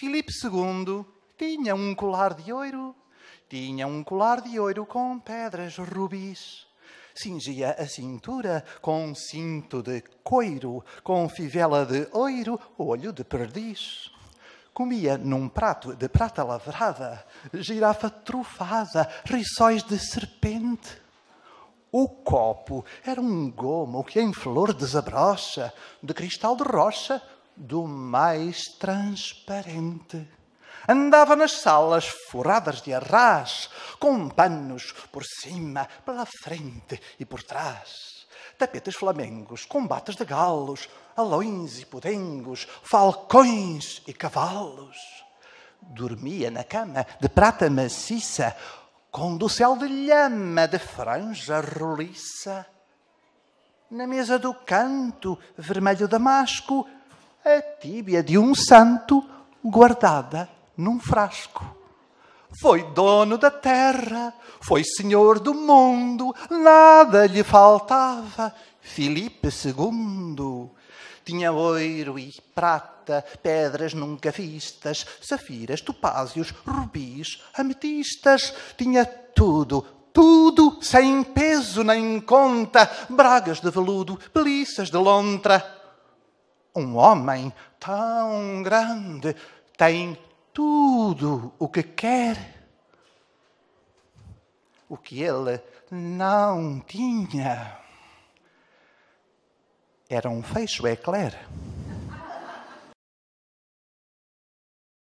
Filipe II tinha um colar de ouro, tinha um colar de ouro com pedras rubis. Cingia a cintura com cinto de couro, com fivela de ouro, olho de perdiz comia num prato de prata lavrada, girafa trufada, riçóis de serpente. O copo era um gomo que em flor desabrocha, de cristal de rocha, do mais transparente. Andava nas salas furadas de arras, com panos por cima, pela frente e por trás. Tapetes flamengos, combates de galos, alões e pudengos, falcões e cavalos. Dormia na cama de prata maciça, com dossel de lhama de franja roliça. Na mesa do canto, vermelho damasco, a tíbia de um santo guardada num frasco. Foi dono da terra, foi senhor do mundo, nada lhe faltava. Filipe II tinha ouro e prata, pedras nunca vistas, safiras, topázios, rubis, ametistas. Tinha tudo, tudo, sem peso nem conta, bragas de veludo, peliças de lontra um homem tão grande tem tudo o que quer. O que ele não tinha era um fecho éclair.